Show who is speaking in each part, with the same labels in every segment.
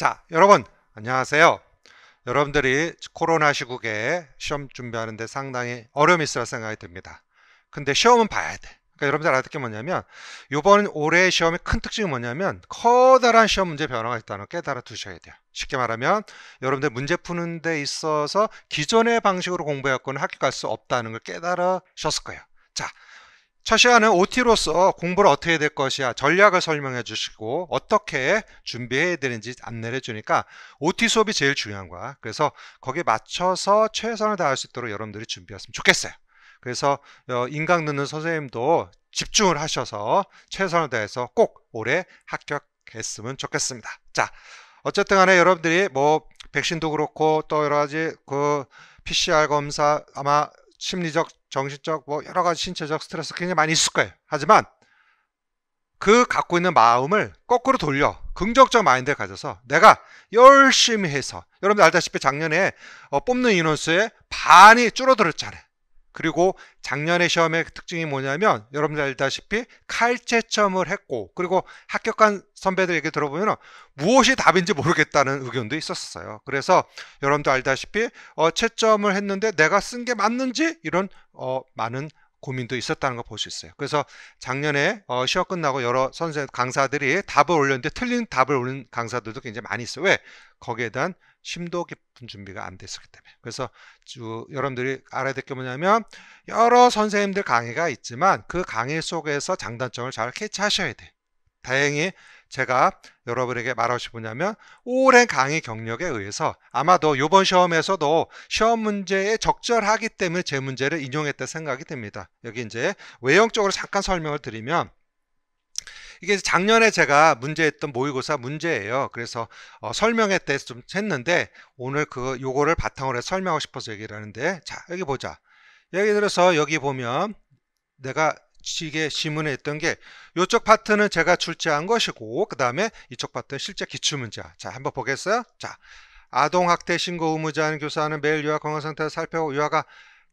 Speaker 1: 자, 여러분 안녕하세요. 여러분들이 코로나 시국에 시험 준비하는데 상당히 어려움이 있으라 생각이 듭니다. 근데 시험은 봐야 돼. 그러니까 여러분들 알아듣게 뭐냐면 이번 올해 시험의 큰 특징이 뭐냐면 커다란 시험 문제 변화가 있다는 걸 깨달아 두셔야 돼요. 쉽게 말하면 여러분들 문제 푸는 데 있어서 기존의 방식으로 공부했건고는 학교 갈 수 없다는 걸 깨달으셨을 거예요. 자, 차시아는 OT로서 공부를 어떻게 해야 될 것이야 전략을 설명해 주시고 어떻게 준비해야 되는지 안내를 해주니까 OT 수업이 제일 중요한 거야. 그래서 거기에 맞춰서 최선을 다할 수 있도록 여러분들이 준비했으면 좋겠어요. 그래서 어, 인강 듣는 선생님도 집중을 하셔서 최선을 다해서 꼭 올해 합격했으면 좋겠습니다. 자, 어쨌든 간에 여러분들이 뭐 백신도 그렇고 또 여러 가지 그 PCR 검사 아마 심리적, 정신적, 뭐 여러 가지 신체적 스트레스 굉장히 많이 있을 거예요. 하지만 그 갖고 있는 마음을 거꾸로 돌려 긍정적 마인드를 가져서 내가 열심히 해서 여러분들 알다시피 작년에 어, 뽑는 인원수의 반이 줄어들었잖아요. 그리고 작년에 시험의 특징이 뭐냐면 여러분들 알다시피 칼채점을 했고 그리고 합격한 선배들 얘기 들어보면 무엇이 답인지 모르겠다는 의견도 있었어요. 그래서 여러분들 알다시피 어, 채점을 했는데 내가 쓴 게 맞는지 이런 어, 많은 고민도 있었다는 걸 볼 수 있어요. 그래서 작년에 어, 시험 끝나고 여러 선생 강사들이 답을 올렸는데 틀린 답을 올린 강사들도 굉장히 많이 있어요. 왜? 거기에 대한 심도 깊은 준비가 안 됐었기 때문에 그래서 주, 여러분들이 알아야 될 게 뭐냐면 여러 선생님들 강의가 있지만 그 강의 속에서 장단점을 잘 캐치하셔야 돼 다행히 제가 여러분에게 말하고 싶으냐면 오랜 강의 경력에 의해서 아마도 이번 시험에서도 시험 문제에 적절하기 때문에 제 문제를 인용했다 생각이 됩니다. 여기 이제 외형 적으로 잠깐 설명을 드리면 이게 작년에 제가 문제했던 모의고사 문제예요. 그래서 어, 설명회 때좀 했는데 오늘 그 요거를 바탕으로 해서 설명하고 싶어서 얘기를 하는데 자 여기 보자. 예를 들어서 여기 보면 내가 이게 지문에 있던 게요쪽 파트는 제가 출제한 것이고 그 다음에 이쪽 파트는 실제 기출문제야. 자 한번 보겠어요? 자 아동학대 신고 의무자인 교사는 매일 유아 건강 상태를 살펴보고 유아가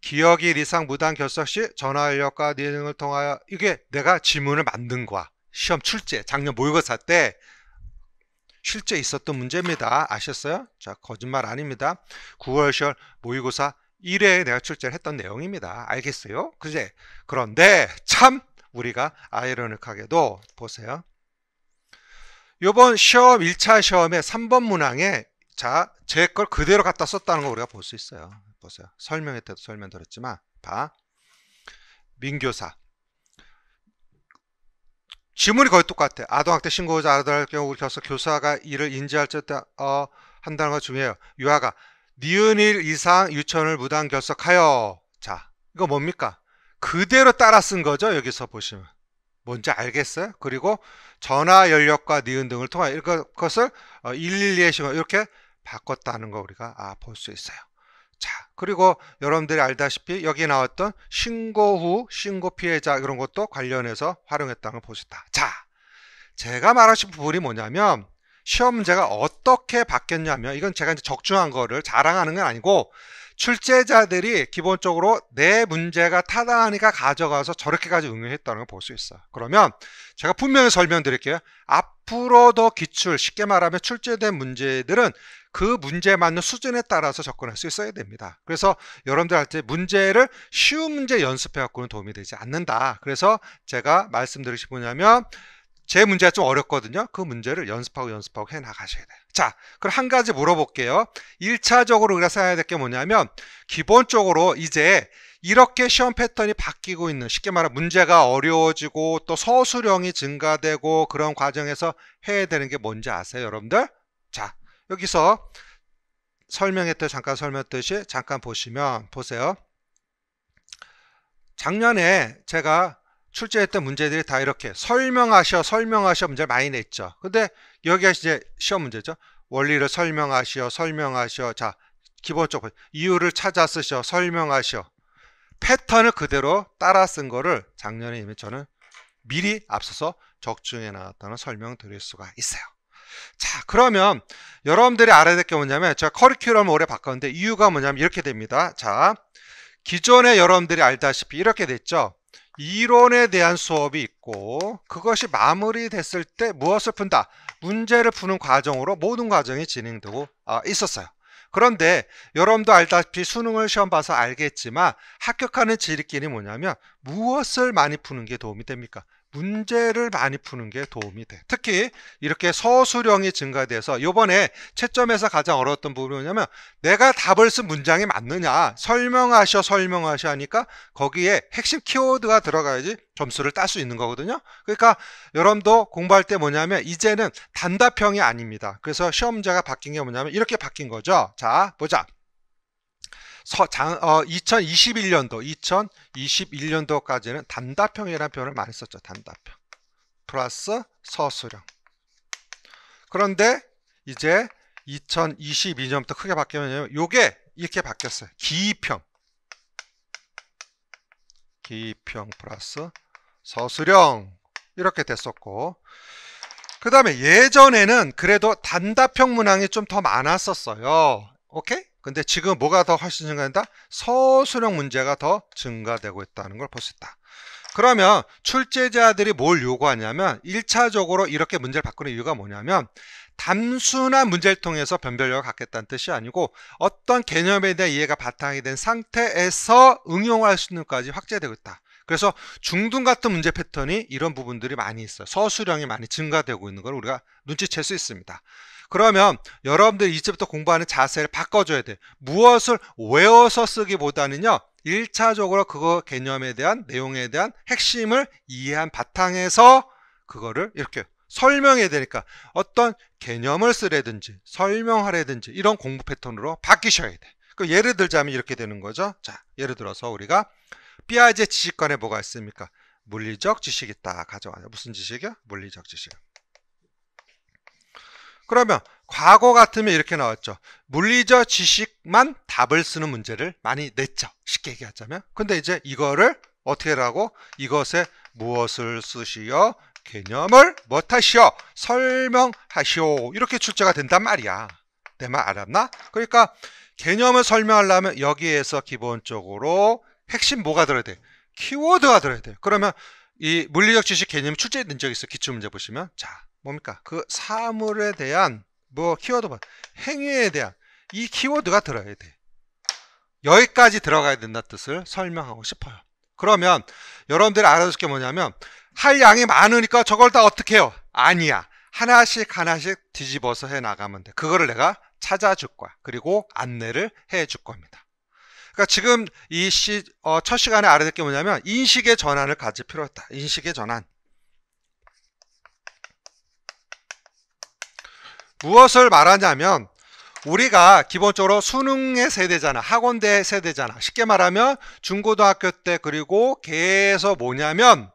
Speaker 1: 기억이 이상 무단 결석 시 전화 인력과 등을 통하여 이게 내가 지문을 만든 거야. 시험 출제, 작년 모의고사 때 실제 있었던 문제입니다. 아셨어요? 자, 거짓말 아닙니다. 9월 시월 모의고사 1회에 내가 출제를 했던 내용입니다. 알겠어요? 그제? 그런데 참 우리가 아이러니하게도 보세요. 요번 시험 1차 시험에 3번 문항에 자, 제 걸 그대로 갖다 썼다는 거 우리가 볼 수 있어요. 보세요. 설명회 때도 설명 드렸지만 봐. 민교사 지문이 거의 똑같아. 아동학대 신고자 아들 경우 우리 교사, 교사가 이를 인지할 때 어, 한다는 것 중요해요. 유아가 니은 일 이상 유치원을 무단 결석하여 자 이거 뭡니까? 그대로 따라 쓴 거죠. 여기서 보시면 뭔지 알겠어요? 그리고 전화 연력과 니은 등을 통하여 이것을 112에 심어 이렇게 바꿨다는 거 우리가 아, 볼수 있어요. 자, 그리고 여러분들이 알다시피 여기에 나왔던 신고 후 신고 피해자 이런 것도 관련해서 활용했다는 걸 보셨다. 자, 제가 말하고 싶은 부분이 뭐냐면 시험제가 어떻게 바뀌었냐면 이건 제가 이제 적중한 거를 자랑하는 건 아니고 출제자들이 기본적으로 내 문제가 타당하니까 가져가서 저렇게까지 응용했다는 걸 볼 수 있어. 그러면 제가 분명히 설명드릴게요. 앞으로 도 기출, 쉽게 말하면 출제된 문제들은 그 문제에 맞는 수준에 따라서 접근할 수 있어야 됩니다. 그래서 여러분들한테 문제를 쉬운 문제 연습해갖고는 도움이 되지 않는다. 그래서 제가 말씀드리시 뭐냐면 제 문제가 좀 어렵거든요. 그 문제를 연습하고 연습하고 해 나가셔야 돼요. 자, 그럼 한 가지 물어볼게요. 1차적으로 그래서 해야 될 게 뭐냐면 기본적으로 이제 이렇게 시험 패턴이 바뀌고 있는 쉽게 말하면 문제가 어려워지고 또 서술형이 증가되고 그런 과정에서 해야 되는 게 뭔지 아세요, 여러분들? 자, 여기서 설명했듯 잠깐 설명했듯이 잠깐 보시면 보세요. 작년에 제가 출제했던 문제들이 다 이렇게 설명하셔 설명하셔 문제 를 많이 냈죠. 근데 여기가 이제 시험 문제죠. 원리를 설명하셔어설명하셔어자 기본적으로 이유를 찾아 쓰셔 설명하셔어 패턴을 그대로 따라 쓴 거를 작년에 이미 저는 미리 앞서서 적중해 나왔다는 설명 드릴 수가 있어요. 자 그러면 여러분들이 알아야 될 게 뭐냐면 제가 커리큘럼을 오래 바꿨는데 이유가 뭐냐면 이렇게 됩니다. 자 기존에 여러분들이 알다시피 이렇게 됐죠. 이론에 대한 수업이 있고 그것이 마무리됐을 때 무엇을 푼다? 문제를 푸는 과정으로 모든 과정이 진행되고 어, 있었어요. 그런데 여러분도 알다시피 수능을 시험 봐서 알겠지만 합격하는 지리끼리 뭐냐면 무엇을 많이 푸는 게 도움이 됩니까? 문제를 많이 푸는 게 도움이 돼. 특히 이렇게 서술형이 증가돼서 요번에 채점에서 가장 어려웠던 부분이 뭐냐면 내가 답을 쓴 문장이 맞느냐 설명하셔 설명하셔 하니까 거기에 핵심 키워드가 들어가야지 점수를 딸 수 있는 거거든요. 그러니까 여러분도 공부할 때 뭐냐면 이제는 단답형이 아닙니다. 그래서 시험자가 바뀐 게 뭐냐면 이렇게 바뀐 거죠. 자, 보자. 서, 장, 어, 2021년도, 2021년도까지는 단답형이라는 표현을 많이 썼죠. 단답형. 플러스 서술형. 그런데 이제 2022년부터 크게 바뀌면 었 요게 이렇게 바뀌었어요. 기입형. 기입형 플러스 서술형. 이렇게 됐었고 그 다음에 예전에는 그래도 단답형 문항이 좀 더 많았었어요. 오케이? 근데 지금 뭐가 더 훨씬 증가된다? 서술형 문제가 더 증가되고 있다는 걸 볼 수 있다. 그러면 출제자들이 뭘 요구하냐면 1차적으로 이렇게 문제를 바꾸는 이유가 뭐냐면 단순한 문제를 통해서 변별력을 갖겠다는 뜻이 아니고 어떤 개념에 대한 이해가 바탕이 된 상태에서 응용할 수 있는 까지 확대되고 있다. 그래서 중등 같은 문제 패턴이 이런 부분들이 많이 있어요. 서술형이 많이 증가되고 있는 걸 우리가 눈치챌 수 있습니다. 그러면 여러분들이 이제부터 공부하는 자세를 바꿔줘야 돼. 무엇을 외워서 쓰기보다는요. 1차적으로 그거 개념에 대한 내용에 대한 핵심을 이해한 바탕에서 그거를 이렇게 설명해야 되니까 어떤 개념을 쓰라든지 설명하라든지 이런 공부 패턴으로 바뀌셔야 돼. 그 예를 들자면 이렇게 되는 거죠. 자, 예를 들어서 우리가 삐아제 지식관에 뭐가 있습니까? 물리적 지식이 있다 가져와요. 무슨 지식이야? 물리적 지식. 그러면 과거 같으면 이렇게 나왔죠. 물리적 지식만 답을 쓰는 문제를 많이 냈죠. 쉽게 얘기하자면. 근데 이제 이거를 어떻게 하 라고 이것에 무엇을 쓰시어 개념을 못하시오 설명하시오 이렇게 출제가 된단 말이야 내 말 알았나? 그러니까 개념을 설명하려면 여기에서 기본적으로 핵심 뭐가 들어야 돼? 키워드가 들어야 돼 그러면 이 물리적 지식 개념 출제된 적이 있어 기출문제 보시면 자 뭡니까? 그 사물에 대한 뭐 키워드 봐. 행위에 대한 이 키워드가 들어야 돼. 여기까지 들어가야 된다 뜻을 설명하고 싶어요. 그러면 여러분들이 알아줄게 뭐냐면 할 양이 많으니까 저걸 다 어떻게 해요? 아니야. 하나씩 하나씩 뒤집어서 해 나가면 돼. 그거를 내가 찾아줄 거야. 그리고 안내를 해줄 겁니다. 그러니까 지금 이첫 어, 시간에 알아듣게 뭐냐면 인식의 전환을 가질 필요가 있다. 인식의 전환. 무엇을 말하냐면 우리가 기본적으로 수능의 세대잖아 학원대 세대잖아 쉽게 말하면 중고등학교 때 그리고 계속 뭐냐면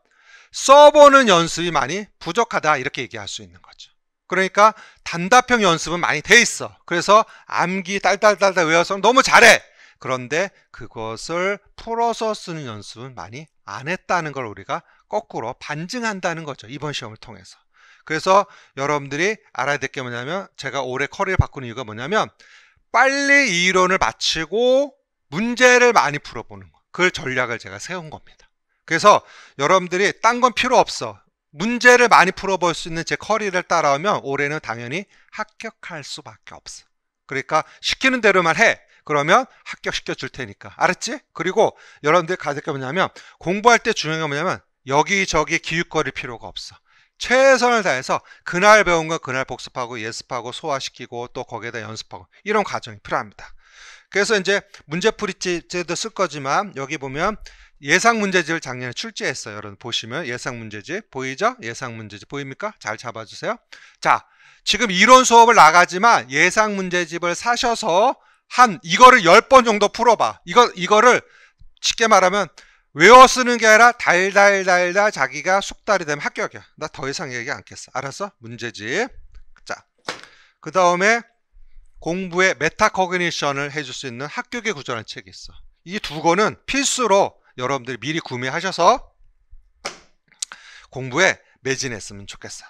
Speaker 1: 써보는 연습이 많이 부족하다 이렇게 얘기할 수 있는 거죠 그러니까 단답형 연습은 많이 돼 있어 그래서 암기 딸딸딸딸 외워서 너무 잘해 그런데 그것을 풀어서 쓰는 연습은 많이 안 했다는 걸 우리가 거꾸로 반증한다는 거죠 이번 시험을 통해서 그래서 여러분들이 알아야 될 게 뭐냐면 제가 올해 커리를 바꾼 이유가 뭐냐면 빨리 이론을 마치고 문제를 많이 풀어보는 거. 그 전략을 제가 세운 겁니다. 그래서 여러분들이 딴 건 필요 없어. 문제를 많이 풀어볼 수 있는 제 커리를 따라오면 올해는 당연히 합격할 수밖에 없어. 그러니까 시키는 대로만 해. 그러면 합격시켜 줄 테니까. 알았지? 그리고 여러분들 가득 게 뭐냐면 공부할 때 중요한 게 뭐냐면 여기저기 기웃거릴 필요가 없어. 최선을 다해서 그날 배운 거 그날 복습하고 예습하고 소화시키고 또 거기에다 연습하고 이런 과정이 필요합니다. 그래서 이제 문제풀이제도쓸 거지만 여기 보면 예상 문제집을 작년에 출제했어요. 여러분 보시면 예상 문제집 보이죠? 예상 문제집 보입니까? 잘 잡아주세요. 자, 지금 이론 수업을 나가지만 예상 문제집을 사셔서 한 이거를 10번 정도 풀어봐. 이거 이거를 쉽게 말하면 외워 쓰는 게 아니라 달달달달 자기가 숙달이 되면 합격이야. 나 더 이상 얘기 안겠어 알았어? 문제집. 자, 그 다음에 공부에 메타코그니션을 해줄 수 있는 합격의 구전한 책이 있어. 이 두 권은 필수로 여러분들이 미리 구매하셔서 공부에 매진했으면 좋겠어.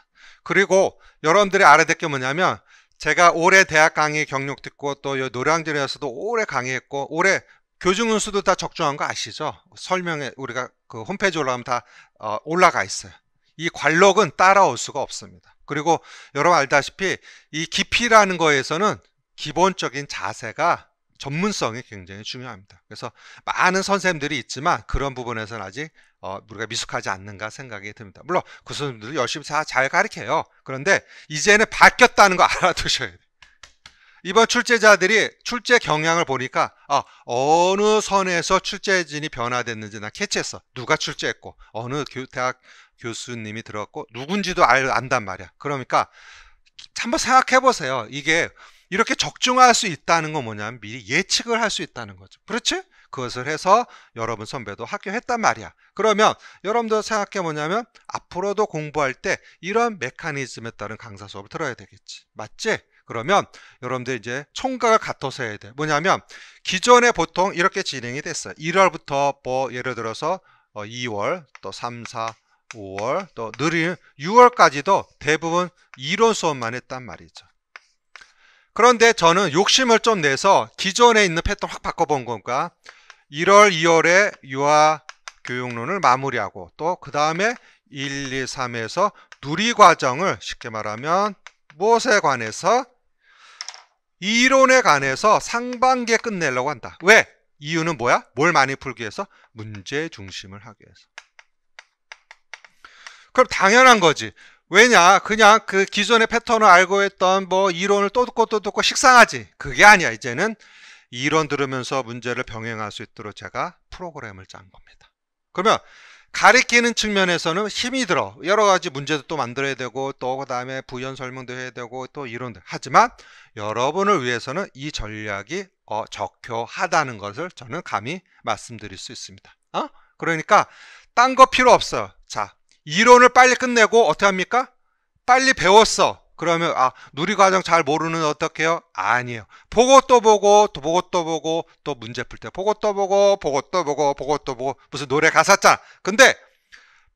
Speaker 1: 그리고 여러분들이 알아야 될 게 뭐냐면 제가 올해 대학 강의 경력 듣고 또 노량진에서도 오래 강의했고 올해 교정 은수도다 적중한 거 아시죠? 설명에 우리가 그 홈페이지 올라가면 다 어, 올라가 있어요. 이 관록은 따라올 수가 없습니다. 그리고 여러분 알다시피 이 깊이라는 거에서는 기본적인 자세가 전문성이 굉장히 중요합니다. 그래서 많은 선생님들이 있지만 그런 부분에서는 아직 어, 우리가 미숙하지 않는가 생각이 듭니다. 물론 그 선생님들도 열심히 잘, 잘 가르쳐요. 그런데 이제는 바뀌었다는 거 알아두셔야 돼요. 이번 출제자들이 출제 경향을 보니까 아, 어느 선에서 출제진이 변화됐는지 나 캐치했어. 누가 출제했고 어느 교, 대학 교수님이 들었고 어 누군지도 알, 안단 말이야. 그러니까 한번 생각해 보세요. 이게 이렇게 적중할 수 있다는 건 뭐냐면 미리 예측을 할 수 있다는 거죠. 그렇지? 그것을 해서 여러분 선배도 합격했단 말이야. 그러면 여러분도 생각해 뭐냐면 앞으로도 공부할 때 이런 메커니즘에 따른 강사 수업을 들어야 되겠지. 맞지? 그러면 여러분들 이제 총과가 같아서 해야 돼. 뭐냐면 기존에 보통 이렇게 진행이 됐어요. 1월부터 뭐 예를 들어서 2월 어, 또 3, 4, 5월 또 느린 6월까지도 대부분 이론 수업만 했단 말이죠. 그런데 저는 욕심을 좀 내서 기존에 있는 패턴 확 바꿔본 건가 1월, 2월에 유아 교육론을 마무리하고 또 그 다음에 1, 2, 3에서 누리 과정을 쉽게 말하면 무엇에 관해서 이론에 관해서 상반기에 끝내려고 한다. 왜? 이유는 뭐야? 뭘 많이 풀기 위해서? 문제 중심을 하기 위해서. 그럼 당연한 거지. 왜냐? 그냥 그 기존의 패턴을 알고 했던 뭐 이론을 또 듣고 또 듣고 식상하지. 그게 아니야. 이제는 이론 들으면서 문제를 병행할 수 있도록 제가 프로그램을 짠 겁니다. 그러면 가리키는 측면에서는 힘이 들어 여러 가지 문제도 또 만들어야 되고 또 그다음에 부연 설명도 해야 되고 또 이런 하지만 여러분을 위해서는 이 전략이 어, 적효하다는 것을 저는 감히 말씀드릴 수 있습니다. 어? 그러니까 딴 거 필요 없어요. 자 이론을 빨리 끝내고 어떻게 합니까? 빨리 배웠어. 그러면 아 누리 과정 잘 모르는 어떻게요? 아니에요. 보고 또 보고 또 보고 또 보고 또 문제 풀 때 보고 또 보고 보고 또 보고 보고 또 보고 무슨 노래 가사짜. 근데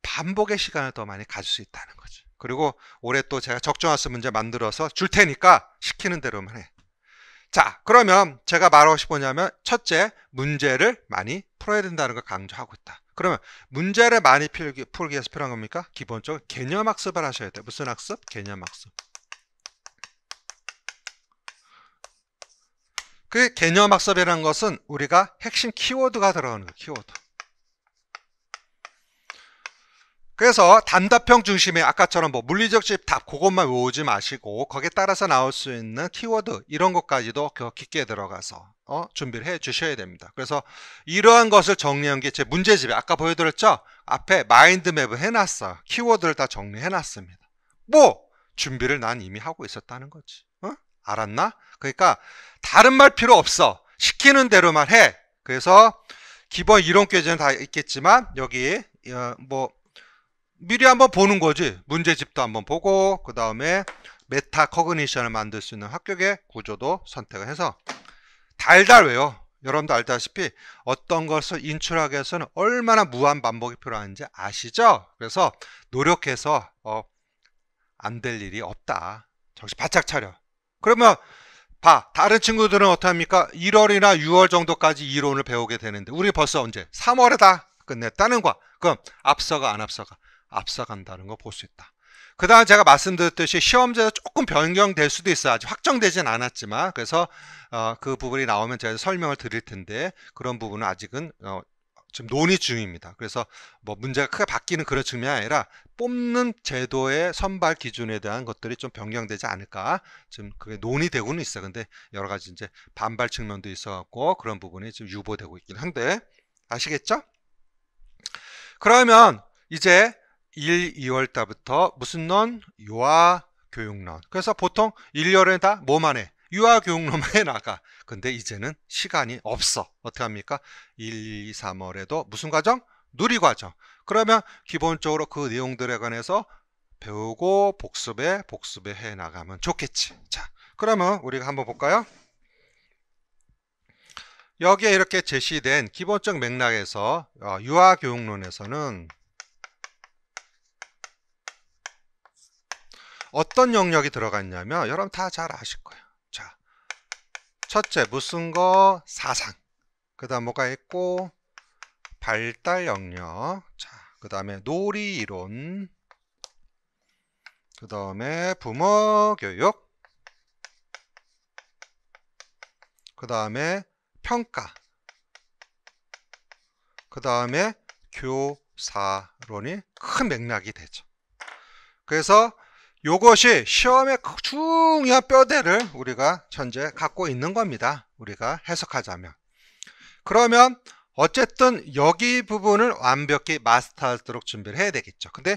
Speaker 1: 반복의 시간을 더 많이 가질 수 있다는 거죠. 그리고 올해 또 제가 적정화수 문제 만들어서 줄 테니까 시키는 대로만 해. 자, 그러면 제가 말하고 싶으냐면 첫째, 문제를 많이 풀어야 된다는 걸 강조하고 있다. 그러면 문제를 많이 풀기, 풀기 위해서 필요한 겁니까? 기본적으로 개념 학습을 하셔야 돼. 무슨 학습? 개념 학습. 그 개념 학습이라는 것은 우리가 핵심 키워드가 들어가는 거예요. 키워드. 그래서 단답형 중심의 아까처럼 뭐 물리적집 답 그것만 외우지 마시고 거기에 따라서 나올 수 있는 키워드 이런 것까지도 깊게 들어가서 어? 준비를 해 주셔야 됩니다. 그래서 이러한 것을 정리한 게 제 문제집에 아까 보여드렸죠? 앞에 마인드맵을 해놨어. 요 키워드를 다 정리해놨습니다. 뭐 준비를 난 이미 하고 있었다는 거지. 알았나? 그러니까 다른 말 필요 없어. 시키는 대로만 해. 그래서 기본 이론 교재는다 있겠지만 여기 어, 뭐 미리 한번 보는 거지. 문제집도 한번 보고 그 다음에 메타 커그니션을 만들 수 있는 합격의 구조도 선택을 해서 달달 외워 여러분도 알다시피 어떤 것을 인출하기 위해서는 얼마나 무한 반복이 필요한지 아시죠? 그래서 노력해서 어, 안 될 일이 없다. 정신 바짝 차려. 그러면 봐 다른 친구들은 어떻합니까 1월이나 6월 정도까지 이론을 배우게 되는데 우리 벌써 언제 3월에 다 끝냈다는 거야 그럼 앞서가 안 앞서가 앞서간다는 거 볼 수 있다 그 다음 제가 말씀드렸듯이 시험제가 조금 변경될 수도 있어요 아직 확정되진 않았지만 그래서 어, 그 부분이 나오면 제가 설명을 드릴 텐데 그런 부분은 아직은 어, 지금 논의 중입니다. 그래서 뭐 문제가 크게 바뀌는 그런 측면이 아니라 뽑는 제도의 선발 기준에 대한 것들이 좀 변경되지 않을까 지금 그게 논의되고는 있어. 요 근데 여러 가지 이제 반발 측면도 있어갖고 그런 부분이 지금 유보되고 있긴 한데 아시겠죠? 그러면 이제 1, 2월 달부터 무슨 논? 요아 교육론. 그래서 보통 1월에 2다 뭐만 해? 유아교육로만에 나가. 근데 이제는 시간이 없어. 어떻게 합니까? 1, 2, 3월에도 무슨 과정? 누리과정. 그러면 기본적으로 그 내용들에 관해서 배우고 복습해 복습에 해 나가면 좋겠지. 자, 그러면 우리가 한번 볼까요? 여기에 이렇게 제시된 기본적 맥락에서 어, 유아교육론에서는 어떤 영역이 들어갔냐면 여러분 다 잘 아실 거예요. 첫째 무슨 거 사상 그 다음 뭐가 있고 발달 영역 자그 다음에 놀이 이론 그 다음에 부모 교육 그 다음에 평가 그 다음에 교사론이 큰 맥락이 되죠 그래서 요것이 시험의 중요한 뼈대를 우리가 현재 갖고 있는 겁니다. 우리가 해석하자면. 그러면 어쨌든 여기 부분을 완벽히 마스터하도록 준비를 해야 되겠죠. 근데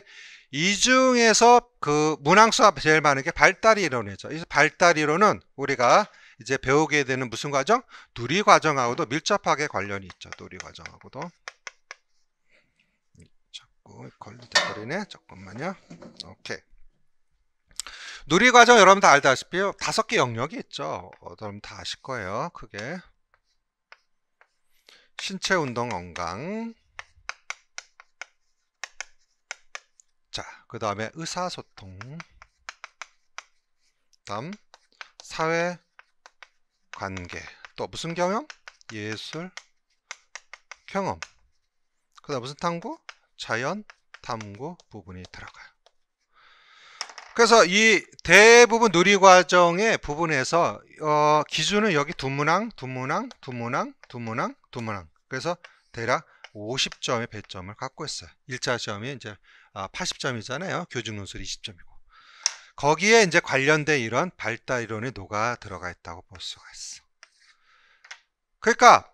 Speaker 1: 이 중에서 그 문항수가 제일 많은 게 발달 이론이죠. 이 발달 이론은 우리가 이제 배우게 되는 무슨 과정? 누리 과정하고도 밀접하게 관련이 있죠. 누리 과정하고도. 자꾸 걸리적거리네. 조금만요. 오케이. 누리과정 여러분 다 알다시피요. 다섯 개 영역이 있죠. 여러분 어, 다 아실 거예요. 크게. 신체 운동 건강. 자, 그 다음에 의사소통. 다음, 사회 관계. 또 무슨 경험? 예술 경험. 그 다음 무슨 탐구? 자연 탐구 부분이 들어가요. 그래서 이 대부분 누리과정의 부분에서 어, 기준은 여기 두 문항, 두 문항, 두 문항, 두 문항, 두 문항. 그래서 대략 50점의 배점을 갖고 있어요. 1차 시험이 이제 80점이잖아요. 아, 교직논술 20점이고. 거기에 이제 관련된 이런 발달 이론이 녹아 들어가 있다고 볼 수가 있어. 그러니까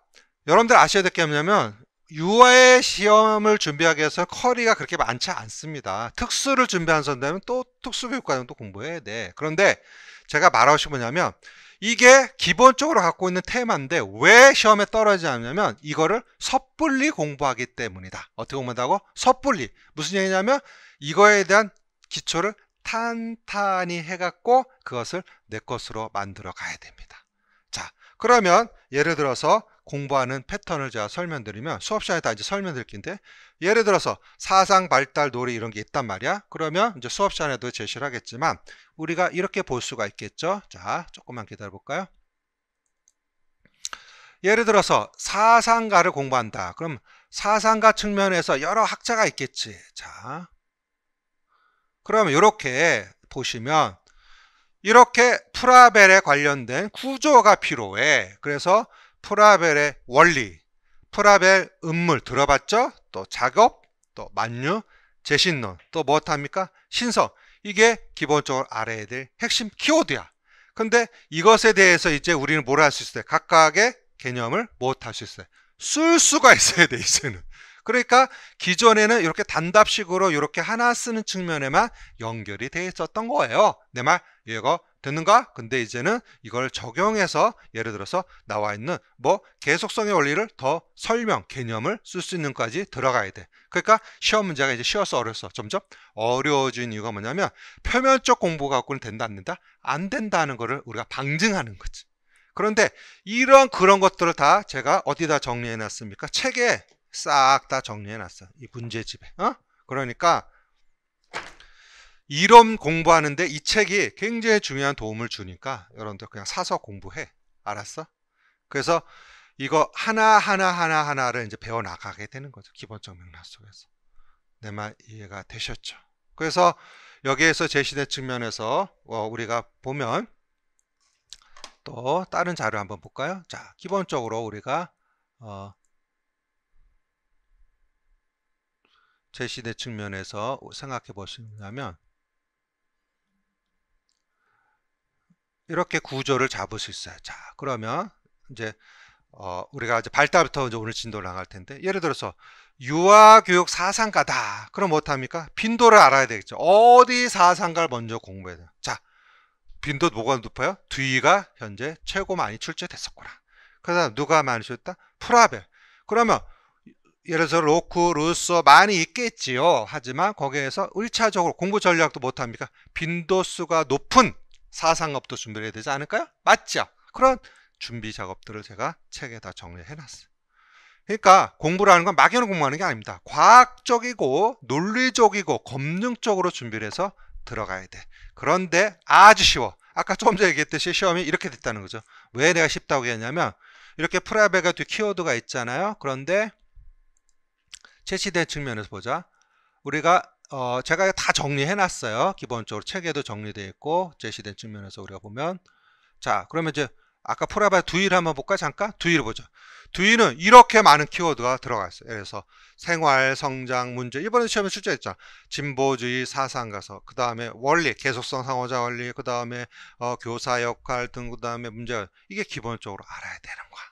Speaker 1: 여러분들 아셔야 될 게 뭐냐면 유아의 시험을 준비하기 위해서 커리가 그렇게 많지 않습니다. 특수를 준비한 선다면 또특수교육과정도 공부해야 돼. 그런데 제가 말하고 싶은 뭐냐면 이게 기본적으로 갖고 있는 테마인데 왜 시험에 떨어지지 않냐면 이거를 섣불리 공부하기 때문이다. 어떻게 공부한다고? 섣불리. 무슨 얘기냐면 이거에 대한 기초를 탄탄히 해갖고 그것을 내 것으로 만들어 가야 됩니다. 자, 그러면 예를 들어서 공부하는 패턴을 제가 설명드리면 수업 시간에 다 이제 설명드릴 긴데 예를 들어서 사상 발달 놀이 이런 게 있단 말이야. 그러면 이제 수업 시간에도 제시를 하겠지만 우리가 이렇게 볼 수가 있겠죠. 자, 조금만 기다려 볼까요? 예를 들어서 사상가를 공부한다. 그럼 사상가 측면에서 여러 학자가 있겠지. 자. 그러면 이렇게 보시면 이렇게 프라벨에 관련된 구조가 필요해. 그래서 프라벨의 원리, 프라벨 음물 들어봤죠? 또 작업, 또 만유, 재신론, 또 무엇합니까? 신성. 이게 기본적으로 알아야 될 핵심 키워드야. 근데 이것에 대해서 이제 우리는 뭘 할 수 있어요? 각각의 개념을 무엇할 수 있어요? 쓸 수가 있어야 돼, 이제는. 그러니까 기존에는 이렇게 단답식으로 이렇게 하나 쓰는 측면에만 연결이 돼 있었던 거예요. 내 말 이거 됐는가? 근데 이제는 이걸 적용해서 예를 들어서 나와 있는 뭐 계속성의 원리를 더 설명 개념을 쓸 수 있는까지 들어가야 돼. 그러니까 시험 문제가 이제 쉬워서 어려서 점점 어려워진 이유가 뭐냐면 표면적 공부 갖고는 된다 안 된다? 안 된다는 거를 우리가 방증하는 거지. 그런데 이런 그런 것들을 다 제가 어디다 정리해 놨습니까? 책에 싹 다 정리해 놨어. 이 문제집에. 어? 그러니까 이론 공부하는데 이 책이 굉장히 중요한 도움을 주니까 여러분들 그냥 사서 공부해. 알았어? 그래서 이거 하나하나 하나하나를 이제 배워나가게 되는 거죠. 기본적 맥락 속에서. 내 말 이해가 되셨죠? 그래서 여기에서 제시된 측면에서 어, 우리가 보면 또 다른 자료 한번 볼까요? 자, 기본적으로 우리가 어, 제시된 측면에서 생각해 볼 수 있냐면 이렇게 구조를 잡을 수 있어요. 자, 그러면 이제 어, 우리가 이제 발달부터 이제 오늘 진도를 나갈 텐데 예를 들어서 유아교육 사상가다. 그럼 어합니까 빈도를 알아야 되겠죠. 어디 사상가를 먼저 공부해야 돼요. 자, 빈도 뭐가 높아요? 뒤가 현재 최고 많이 출제됐었구나. 그다음 누가 많이 출제했다? 프라벨. 그러면 예를 들어서 로크, 루소 많이 있겠지요. 하지만 거기에서 1차적으로 공부 전략도 못합니까? 빈도수가 높은 사상업도 준비를 해야 되지 않을까요? 맞죠? 그런 준비 작업들을 제가 책에 다 정리해 놨어요. 그러니까 공부라는 건 막연히 공부하는 게 아닙니다. 과학적이고 논리적이고 검증적으로 준비를 해서 들어가야 돼. 그런데 아주 쉬워. 아까 조금 전에 얘기했듯이 시험이 이렇게 됐다는 거죠. 왜 내가 쉽다고 얘기냐면 이렇게 프라베가 뒤 키워드가 있잖아요. 그런데 제시된 측면에서 보자. 우리가 어, 제가 다 정리해놨어요. 기본적으로 체계도 정리되어 있고 제시된 측면에서 우리가 보면 자 그러면 이제 아까 풀어봐야 두위를 한번 볼까 잠깐 두위를 보죠. 두위는 이렇게 많은 키워드가 들어가 있어요. 그래서 생활, 성장, 문제 이번에 시험에 출제했죠. 진보주의, 사상가서 그 다음에 원리, 계속성 상호자 원리 그 다음에 어, 교사 역할 등 그 다음에 문제 이게 기본적으로 알아야 되는 거야.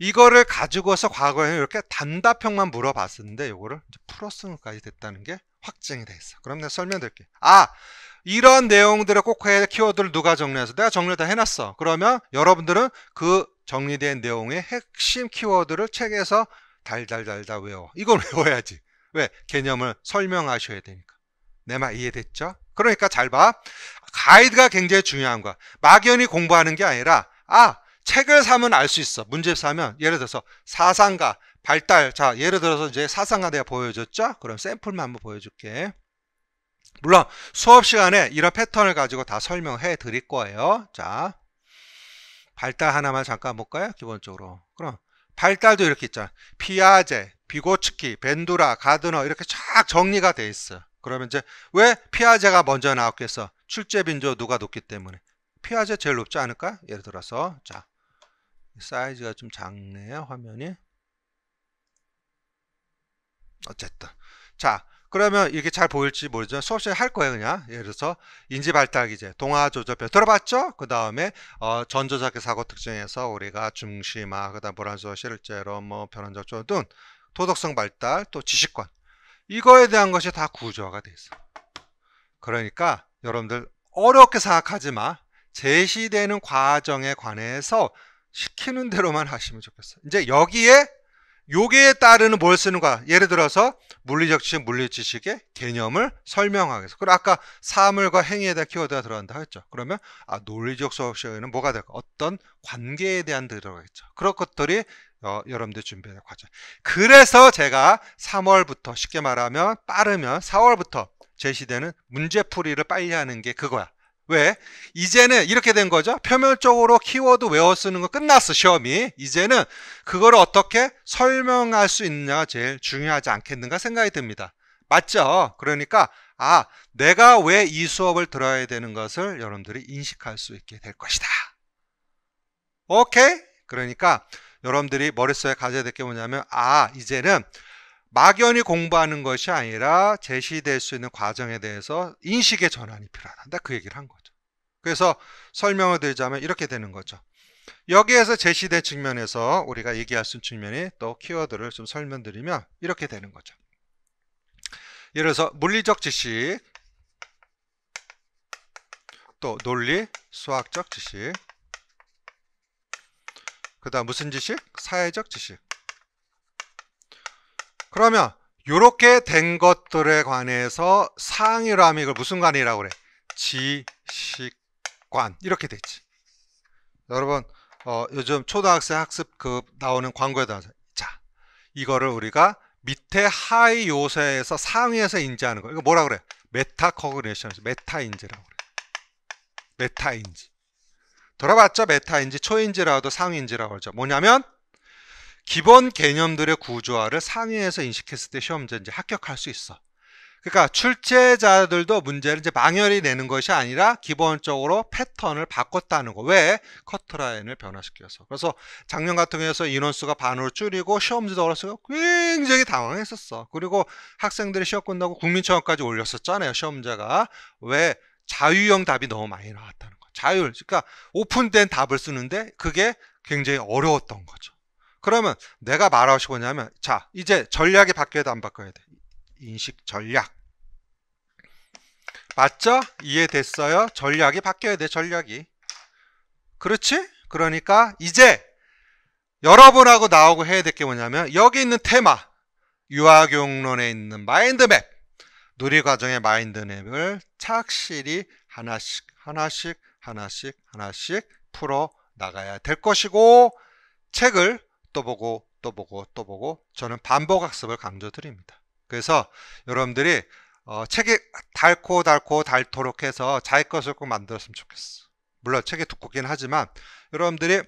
Speaker 1: 이거를 가지고서 과거에 이렇게 단답형만 물어봤었는데 이거를 풀어쓰는까지 됐다는 게 확정이돼 있어. 그럼 내가 설명드릴게. 아, 이런 내용들을 꼭 해야 키워드를 누가 정리해서 내가 정리를 다 해놨어. 그러면 여러분들은 그 정리된 내용의 핵심 키워드를 책에서 달달달달 외워. 이걸 외워야지. 왜? 개념을 설명하셔야 되니까. 내 말 이해됐죠? 그러니까 잘 봐. 가이드가 굉장히 중요한 거야. 막연히 공부하는 게 아니라, 아, 책을 사면 알 수 있어. 문제 사면, 예를 들어서 사상가, 발달 자 예를 들어서 이제 사상화 내가 보여줬죠 그럼 샘플만 한번 보여줄게 물론 수업 시간에 이런 패턴을 가지고 다 설명해 드릴 거예요 자 발달 하나만 잠깐 볼까요 기본적으로 그럼 발달도 이렇게 있잖아 피아제 비고츠키 벤두라 가드너 이렇게 쫙 정리가 돼 있어 그러면 이제 왜 피아제가 먼저 나왔겠어 출제 빈조 누가 높기 때문에 피아제 제일 높지 않을까 예를 들어서 자 사이즈가 좀 작네요 화면이 어쨌든 자 그러면 이렇게 잘 보일지 모르지만 수업 시간에 할 거예요 그냥 예를 들어서 인지 발달기제 동화 조절표 들어봤죠 그 다음에 어, 전조작의 사고 특징에서 우리가 중심화 그다음 보란소 실제로 뭐 변환적 조등 도덕성 발달 또 지식권 이거에 대한 것이 다 구조화가 돼 있어 그러니까 여러분들 어렵게 생각하지 마 제시되는 과정에 관해서 시키는 대로만 하시면 좋겠어 요 이제 여기에 요기에 따르는 뭘 쓰는가? 예를 들어서 물리적 지식, 물리 지식의 개념을 설명하기 위해서. 그리고 아까 사물과 행위에 대한 키워드가 들어간다 했죠. 그러면 아 논리적 수업 시험에는 뭐가 될까? 어떤 관계에 대한 들어가겠죠. 그런 것들이 어, 여러분들 준비해야 될 과제. 그래서 제가 3월부터 쉽게 말하면 빠르면 4월부터 제시되는 문제풀이를 빨리 하는 게 그거야. 왜? 이제는 이렇게 된 거죠. 표면적으로 키워드 외워 쓰는 거 끝났어, 시험이. 이제는 그걸 어떻게 설명할 수 있느냐가 제일 중요하지 않겠는가 생각이 듭니다. 맞죠? 그러니까 아, 내가 왜 이 수업을 들어야 되는 것을 여러분들이 인식할 수 있게 될 것이다. 오케이? 그러니까 여러분들이 머릿속에 가져야 될 게 뭐냐면 아, 이제는 막연히 공부하는 것이 아니라 제시될 수 있는 과정에 대해서 인식의 전환이 필요하다. 그 얘기를 한 거죠. 그래서 설명을 드리자면 이렇게 되는 거죠. 여기에서 제시된 측면에서 우리가 얘기할 수 있는 측면이 또 키워드를 좀 설명드리면 이렇게 되는 거죠. 예를 들어서 물리적 지식, 또 논리, 수학적 지식, 그 다음 무슨 지식? 사회적 지식. 그러면 요렇게된 것들에 관해서 상이라 하면 이걸 무슨 관이라고 그래? 지식관 이렇게 됐지 여러분 어, 요즘 초등학생 학습급 나오는 광고에다나자 이거를 우리가 밑에 하위 요소에서 상위에서 인지하는 거 이거 뭐라 그래? 메타커그네이션 메타인지라고 그래 메타인지 돌아봤죠 메타인지 초인지라도 상위인지라고 그러죠 뭐냐면 기본 개념들의 구조화를 상위에서 인식했을 때 시험제 이제 합격할 수 있어. 그러니까 출제자들도 문제를 이제 망열이 내는 것이 아니라 기본적으로 패턴을 바꿨다는 거. 왜? 커트라인을 변화시켜서. 그래서 작년 같은 경우에서 인원수가 반으로 줄이고 시험지도 어렸어요. 굉장히 당황했었어. 그리고 학생들이 시험 끝나고 국민청원까지 올렸었잖아요. 시험자가. 왜? 자유형 답이 너무 많이 나왔다는 거. 자율. 그러니까 오픈된 답을 쓰는데 그게 굉장히 어려웠던 거죠. 그러면 내가 말하시고 뭐냐면 자 이제 전략이 바뀌어야 돼안 바뀌어야 돼 인식 전략 맞죠? 이해됐어요? 전략이 바뀌어야 돼 전략이 그렇지? 그러니까 이제 여러분하고 나오고 해야 될 게 뭐냐면 여기 있는 테마 유아교육론에 있는 마인드맵 누리과정의 마인드맵을 착실히 하나씩 하나씩 하나씩 하나씩 풀어 나가야 될 것이고 책을 또 보고 또 보고 또 보고 저는 반복 학습을 강조드립니다. 그래서 여러분들이 어, 책이 닳고 닳고 닳도록 해서 자기 것을 꼭 만들었으면 좋겠어. 물론 책이 두껍긴 하지만 여러분들이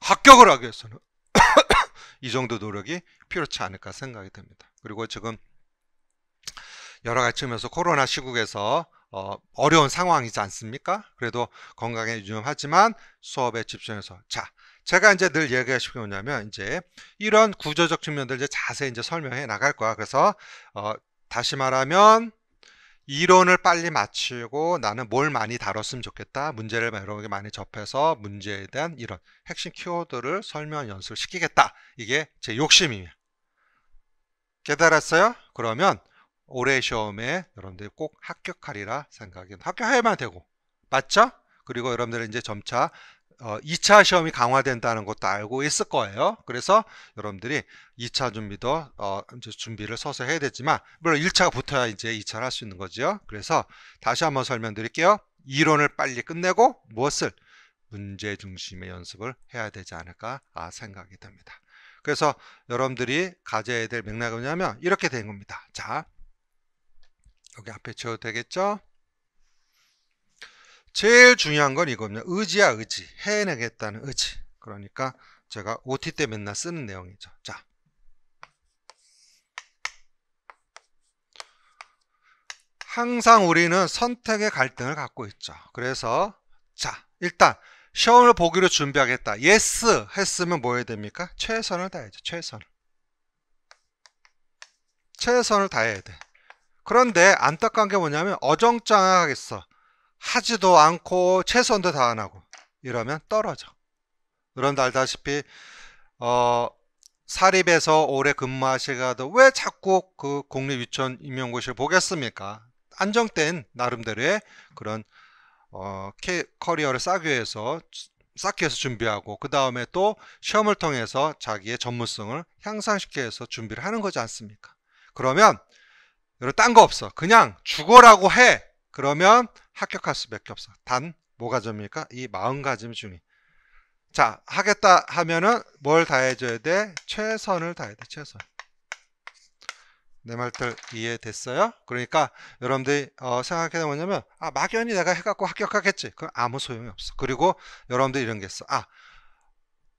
Speaker 1: 합격을 하기 위해서는 이 정도 노력이 필요치 않을까 생각이 듭니다. 그리고 지금 여러 가지 측면에서 코로나 시국에서 어, 어려운 상황이지 않습니까? 그래도 건강에 유념하지만 수업에 집중해서 자 제가 이제 늘얘기하시고게 뭐냐면 이제 이런 구조적 측면들 이제 자세히 이제 설명해 나갈 거야. 그래서 어 다시 말하면 이론을 빨리 마치고 나는 뭘 많이 다뤘으면 좋겠다. 문제를 여러 개 많이 접해서 문제에 대한 이런 핵심 키워드를 설명 연습을 시키겠다. 이게 제 욕심이에요. 깨달았어요? 그러면 올해 시험에 여러분들이 꼭 합격하리라 생각이 합격해야만 되고 맞죠? 그리고 여러분들은 이제 점차 어, 2차 시험이 강화된다는 것도 알고 있을 거예요. 그래서 여러분들이 2차 준비도 어, 준비를 서서 해야 되지만 물론 1차가 붙어야 이제 2차를 할 수 있는 거지요. 그래서 다시 한번 설명드릴게요. 이론을 빨리 끝내고 무엇을 문제 중심의 연습을 해야 되지 않을까 아, 생각이 듭니다. 그래서 여러분들이 가져야 될 맥락은 뭐냐면 이렇게 된 겁니다. 자, 여기 앞에 지워도 되겠죠? 제일 중요한 건 이겁니다. 의지야 의지. 해내겠다는 의지. 그러니까 제가 OT 때 맨날 쓰는 내용이죠. 자. 항상 우리는 선택의 갈등을 갖고 있죠. 그래서 자 일단 시험을 보기로 준비하겠다. 예스 했으면 뭐 해야 됩니까? 최선을 다해야죠. 최선을. 최선을 다해야 돼. 그런데 안타까운 게 뭐냐면 어정쩡하겠어. 하지도 않고 최선도 다 안 하고 이러면 떨어져. 여러분도 알다시피 어, 사립에서 오래 근무하시가도 왜 자꾸 그 공립유치원 임용고시를 보겠습니까? 안정된 나름대로의 그런 어, 커리어를 쌓기 위해서 쌓기 위해서 준비하고 그 다음에 또 시험을 통해서 자기의 전문성을 향상시켜서 준비를 하는 거지 않습니까? 그러면 여러 딴거 없어. 그냥 죽어라고 해. 그러면 합격할 수밖에 없어. 단 뭐가 점입니까? 이 마음가짐 중에. 자 하겠다 하면은 뭘 다 해줘야 돼? 최선을 다해야 돼. 최선. 내 말들 이해됐어요? 그러니까 여러분들이 어, 생각해는 뭐냐면 아 막연히 내가 해갖고 합격하겠지. 그럼 아무 소용이 없어. 그리고 여러분들 이런 게 있어. 아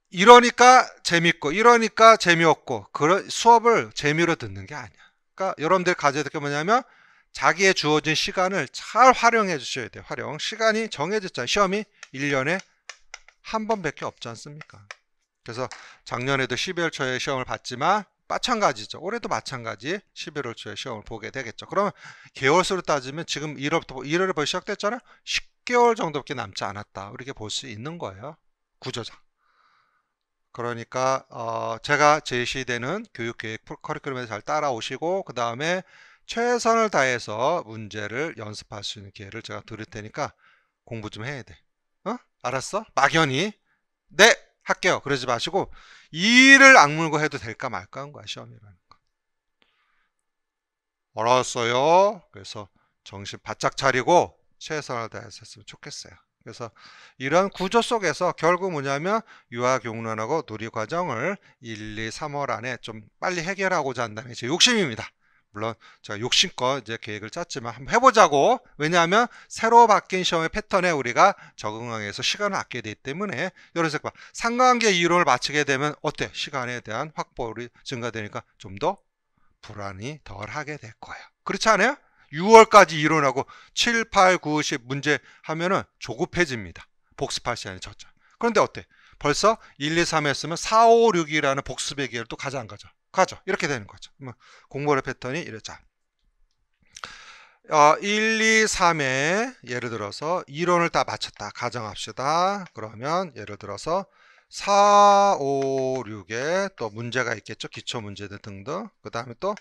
Speaker 1: 이러니까 재밌고 이러니까 재미없고 그런 수업을 재미로 듣는 게 아니야. 그러니까 여러분들 이 가져야 될 게 뭐냐면 자기의 주어진 시간을 잘 활용해 주셔야 돼요. 활용. 시간이 정해졌잖아요. 시험이 1년에 한 번밖에 없지 않습니까? 그래서 작년에도 12월 초에 시험을 봤지만 마찬가지죠. 올해도 마찬가지 11월 초에 시험을 보게 되겠죠. 그러면 개월수로 따지면 지금 1월부터 1월에 벌써 시작됐잖아요. 10개월 정도밖에 남지 않았다. 이렇게 볼 수 있는 거예요. 구조상. 그러니까 어 제가 제시되는 교육 계획 커리큘럼에 잘 따라오시고 그 다음에 최선을 다해서 문제를 연습할 수 있는 기회를 제가 드릴 테니까 공부 좀 해야 돼. 어? 알았어? 막연히. 네! 할게요. 그러지 마시고 이을 악물고 해도 될까 말까 한 거야. 시험이라는 거. 알았어요. 그래서 정신 바짝 차리고 최선을 다 했으면 좋겠어요. 그래서 이런 구조 속에서 결국 뭐냐면 유아교육론하고놀이과정을 1, 2, 3월 안에 좀 빨리 해결하고자 한다는 제 욕심입니다. 물론 제가 욕심껏 이제 계획을 짰지만 한번 해보자고 왜냐하면 새로 바뀐 시험의 패턴에 우리가 적응하기 위해서 시간을 아끼게 되기 때문에 여러 색과 상관계 이론을 맞추게 되면 어때 시간에 대한 확보율이 증가되니까 좀 더 불안이 덜하게 될 거예요 그렇지 않아요? 6월까지 이론하고 7, 8, 9, 10 문제 하면은 조급해집니다 복습할 시간이 적죠 그런데 어때 벌써 1, 2, 3 했으면 4, 5, 6이라는 복습의 기회를 또 가져 안 가져 가죠. 이렇게 되는 거죠. 뭐, 공부의 패턴이 이렇자 어, 1, 2, 3에 예를 들어서 이론을 다 맞췄다. 가정합시다. 그러면 예를 들어서 4, 5, 6에 또 문제가 있겠죠. 기초 문제들 등등. 그 다음에 또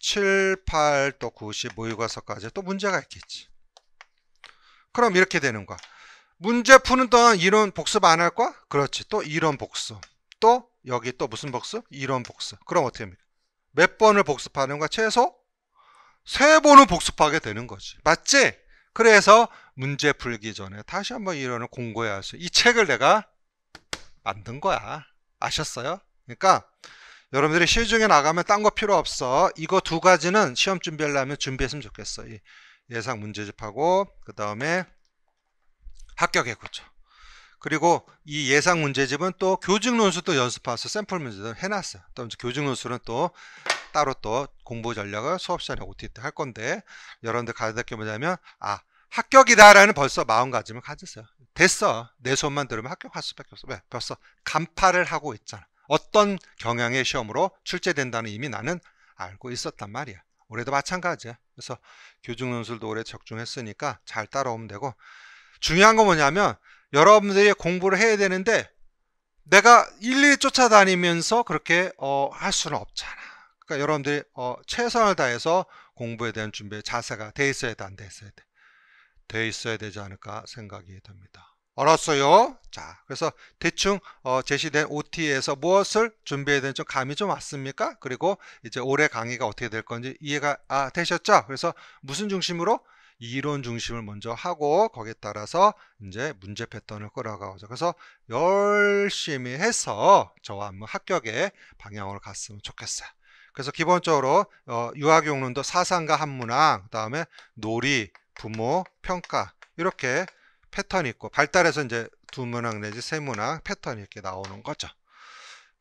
Speaker 1: 7, 8, 또 9, 10 모의과서까지 또 문제가 있겠지. 그럼 이렇게 되는 거야. 문제 푸는 동안 이론 복습 안 할 거야? 그렇지. 또 이론 복습. 또 여기 또 무슨 복습? 이런 복습. 그럼 어떻게 합니까? 몇 번을 복습하는가? 최소 세 번을 복습하게 되는 거지. 맞지? 그래서 문제 풀기 전에 다시 한번 이론을 공고해야할 수. 이 책을 내가 만든 거야. 아셨어요? 그러니까 여러분들이 시중에 나가면 딴 거 필요 없어. 이거 두 가지는 시험 준비하려면 준비했으면 좋겠어. 예상 문제집하고 그 다음에 합격의 구죠 그리고 이 예상 문제집은 또 교직 논술도 연습하서 샘플 문제도 해놨어요. 또 교직 논술은 또 따로 또 공부 전략을 수업 시간에 OT 때할 건데 여러분들 가득할 게 뭐냐면 아 합격이다라는 벌써 마음가짐을 가졌어요. 됐어. 내 소문만 들으면 합격할 수밖에 없어. 왜? 벌써 간파를 하고 있잖아. 어떤 경향의 시험으로 출제된다는 이미 나는 알고 있었단 말이야. 올해도 마찬가지야. 그래서 교직 논술도 올해 적중했으니까 잘 따라오면 되고 중요한 건 뭐냐면 여러분들이 공부를 해야 되는데 내가 일일이 쫓아다니면서 그렇게 어, 할 수는 없잖아. 그러니까 여러분들이 어, 최선을 다해서 공부에 대한 준비에 자세가 돼 있어야 돼, 안 돼 있어야 돼? 돼 있어야 되지 않을까 생각이 듭니다. 알았어요? 자, 그래서 대충 어, 제시된 OT에서 무엇을 준비해야 되는지 좀 감이 좀 왔습니까? 그리고 이제 올해 강의가 어떻게 될 건지 이해가 아, 되셨죠? 그래서 무슨 중심으로? 이론 중심을 먼저 하고 거기에 따라서 이제 문제 패턴을 끌어가고자 그래서 열심히 해서 저와 한번 합격의 방향으로 갔으면 좋겠어요. 그래서 기본적으로 어, 유아교육론도 사상과 한문학, 그 다음에 놀이, 부모, 평가 이렇게 패턴이 있고 발달해서 이제 두 문항 내지 세 문항 패턴이 이렇게 나오는 거죠.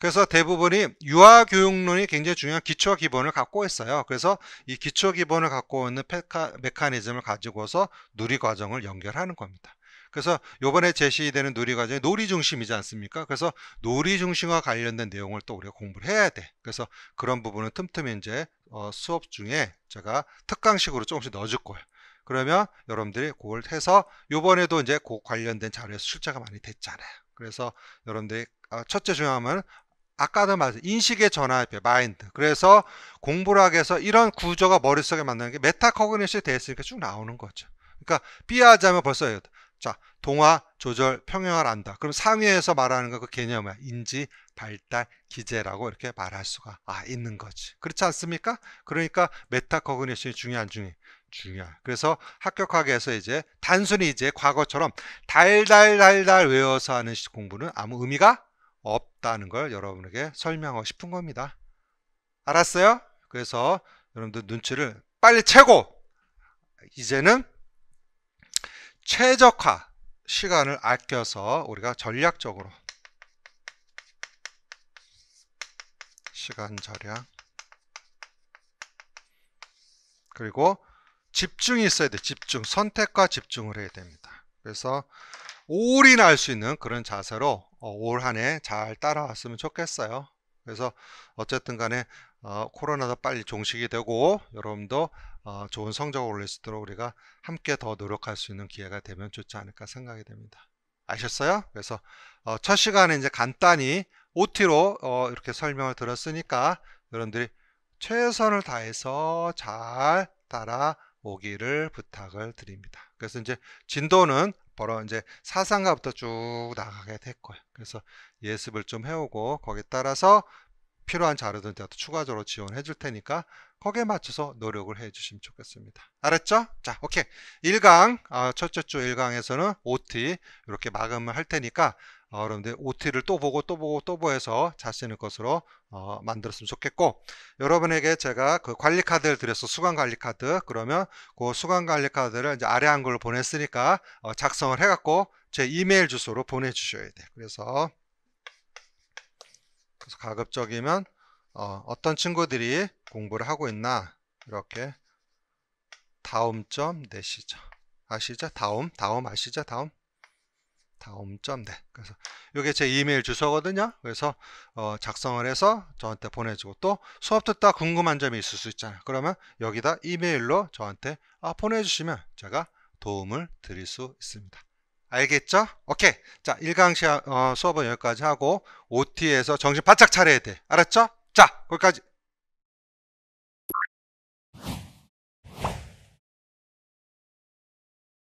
Speaker 1: 그래서 대부분이 유아교육론이 굉장히 중요한 기초 기본을 갖고 있어요. 그래서 이 기초 기본을 갖고 있는 페카, 메커니즘을 가지고서 누리 과정을 연결하는 겁니다. 그래서 요번에 제시되는 놀이 과정이 놀이 중심이지 않습니까? 그래서 놀이 중심과 관련된 내용을 또 우리가 공부를 해야 돼. 그래서 그런 부분은 틈틈이 이제 어, 수업 중에 제가 특강식으로 조금씩 넣어줄 거예요. 그러면 여러분들이 그걸 해서 요번에도 이제 그 관련된 자료에서 출제가 많이 됐잖아요. 그래서 여러분들이 아, 첫째 중요함은 아까도 말했어요. 인식의 전환이에요. 마인드. 그래서 공부를 하게 해서 이런 구조가 머릿속에 만드는 게 메타코그니션이 됐으니까쭉 나오는 거죠. 그러니까 삐하자면 벌써 자 동화, 조절, 평형을 안다. 그럼 상위에서 말하는 거 그 개념이야. 인지, 발달, 기재라고 이렇게 말할 수가 아, 있는 거지. 그렇지 않습니까? 그러니까 메타코그니션이 중요한 중에 중요해. 그래서 합격하게 해서 이제 단순히 이제 과거처럼 달달달달 외워서 하는 공부는 아무 의미가 없다는 걸 여러분에게 설명하고 싶은 겁니다. 알았어요? 그래서 여러분들 눈치를 빨리 채고 이제는 최적화 시간을 아껴서 우리가 전략적으로 시간 절약 그리고 집중이 있어야 돼 집중 선택과 집중을 해야 됩니다 그래서 올인할 수 있는 그런 자세로 어, 올한해잘 따라왔으면 좋겠어요. 그래서 어쨌든 간에 어, 코로나도 빨리 종식이 되고 여러분도 어, 좋은 성적을 올릴 수 있도록 우리가 함께 더 노력할 수 있는 기회가 되면 좋지 않을까 생각이 됩니다. 아셨어요? 그래서 어, 첫 시간에 이제 간단히 OT로 어, 이렇게 설명을 들었으니까 여러분들이 최선을 다해서 잘 따라오기를 부탁을 드립니다. 그래서 이제 진도는 바로 이제 사상가부터 쭉 나가게 될 거예요. 그래서 예습을 좀 해오고 거기에 따라서 필요한 자료들은 또 추가적으로 지원해 줄 테니까 거기에 맞춰서 노력을 해 주시면 좋겠습니다. 알았죠? 자, 오케이. 1강, 어, 첫째 주 1강에서는 OT 이렇게 마감을 할 테니까 어, 여러분들 OT를 또 보고 또 보고 또 보해서 자신의 것으로 어, 만들었으면 좋겠고 여러분에게 제가 그 관리 카드를 드려서 수강 관리 카드 그러면 그 수강 관리 카드를 이제 아래 한글로 보냈으니까 어, 작성을 해갖고 제 이메일 주소로 보내주셔야 돼 그래서 그래서 가급적이면 어, 어떤 친구들이 공부를 하고 있나 이렇게 다음 점 내시죠 아시죠 다음 다음 아시죠 다음 다음 점대 그래서 이게 제 이메일 주소거든요 그래서 어 작성을 해서 저한테 보내주고 또 수업 듣다 궁금한 점이 있을 수 있잖아요 그러면 여기다 이메일로 저한테 아 보내주시면 제가 도움을 드릴 수 있습니다 알겠죠? 오케이 자 1강 시험 어, 수업은 여기까지 하고 OT에서 정신 바짝 차려야 돼 알았죠? 자 거기까지